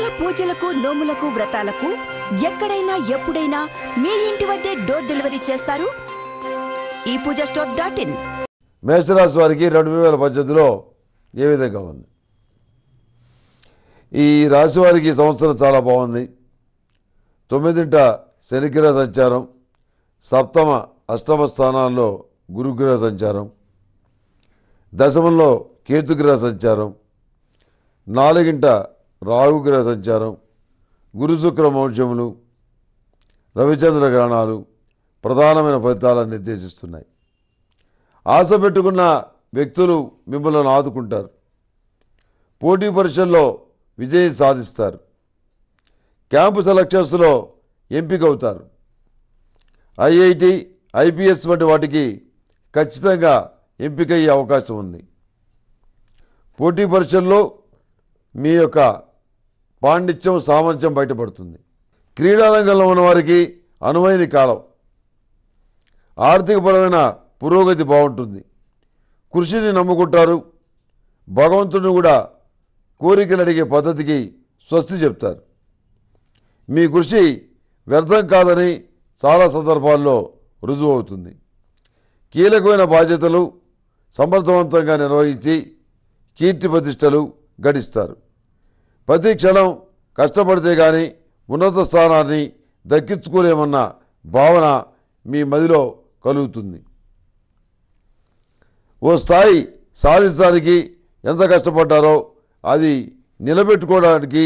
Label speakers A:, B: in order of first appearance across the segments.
A: సకల పూజలకు నోములకు వ్రతాలకు ఎక్కడైనా ఎప్పుడైనా మీ ఇంటి వద్దే డోర్ డెలివరీ చేస్తారు ఈ పూజ స్టోర్ డాట్ ఇన్ మేషరాశి వారికి రెండు వేల పద్ధతిలో ఏ విధంగా ఉంది ఈ రాశి వారికి సంవత్సరం చాలా బాగుంది తొమ్మిదింట శనిగ్రహ సంచారం సప్తమ అష్టమ స్థానాల్లో గురుగ్రహ సంచారం దశమంలో కేతుగ్రహ సంచారం నాలుగింట రాహుగ్రహ సంచారం గురుశుక్ర మోక్షములు రవిచంద్ర గ్రహణాలు ప్రధానమైన ఫలితాలను నిర్దేశిస్తున్నాయి ఆశ పెట్టుకున్న వ్యక్తులు మిమ్మల్ని ఆదుకుంటారు పోటీ పరీక్షల్లో విజయం సాధిస్తారు క్యాంపు సెలక్షన్స్లో ఎంపిక అవుతారు ఐఐటి ఐపీఎస్ వంటి వాటికి ఖచ్చితంగా ఎంపిక అయ్యే అవకాశం ఉంది పోటీ పరీక్షల్లో మీ యొక్క పాండిత్యం సామర్థ్యం బయటపడుతుంది క్రీడారంగంలో ఉన్నవారికి అనువైన కాలం ఆర్థికపరమైన పురోగతి బాగుంటుంది కృషిని నమ్ముకుంటారు భగవంతుని కూడా కోరికలు అడిగే పద్ధతికి స్వస్తి చెప్తారు మీ కృషి వ్యర్థం కాదని చాలా సందర్భాల్లో రుజువు అవుతుంది కీలకమైన బాధ్యతలు సమర్థవంతంగా నిర్వహించి కీర్తి ప్రతిష్టలు గడిస్తారు ప్రతి క్షణం కష్టపడితే కానీ ఉన్నత స్థానాన్ని దక్కించుకోలేమన్న భావన మీ మదిలో కలుగుతుంది ఓ స్థాయి సాధించడానికి ఎంత కష్టపడ్డారో అది నిలబెట్టుకోవడానికి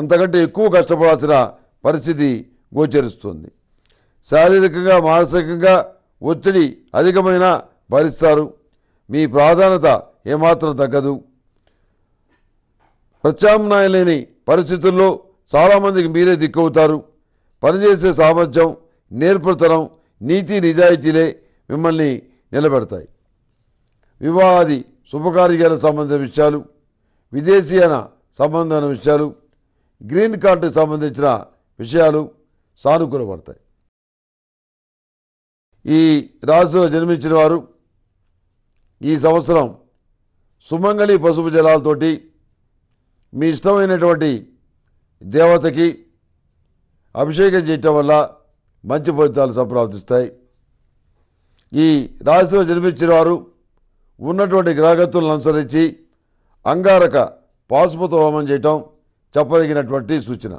A: అంతకంటే ఎక్కువ కష్టపడాల్సిన పరిస్థితి గోచరిస్తుంది శారీరకంగా మానసికంగా ఒత్తిడి అధికమైన భరిస్తారు మీ ప్రాధాన్యత ఏమాత్రం తగ్గదు ప్రత్యామ్నాయం లేని పరిస్థితుల్లో చాలామందికి మీరే దిక్కవుతారు పనిచేసే సామర్థ్యం నేర్పుతనం నీతి నిజాయితీలే మిమ్మల్ని నిలబెడతాయి వివాహాది శుభకార్యాల సంబంధ విషయాలు విదేశీయన సంబంధమైన విషయాలు గ్రీన్ కార్డుకు సంబంధించిన విషయాలు సానుకూలపడతాయి ఈ రాశిలో జన్మించిన వారు ఈ సంవత్సరం సుమంగళి పసుపు జలాలతోటి మీ ఇష్టమైనటువంటి దేవతకి అభిషేకం చేయటం వల్ల మంచి ఫలితాలు సంప్రాప్తిస్తాయి ఈ రాశిలో జన్మించిన వారు ఉన్నటువంటి గ్రహగతులను అనుసరించి అంగారక పాశుపత హోమం చేయటం చెప్పదగినటువంటి సూచన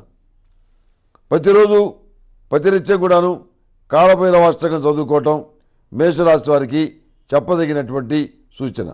A: ప్రతిరోజు ప్రతినిత్యం కూడాను కాలభైరవాష్టకం చదువుకోవటం మేషరాశి వారికి చెప్పదగినటువంటి సూచన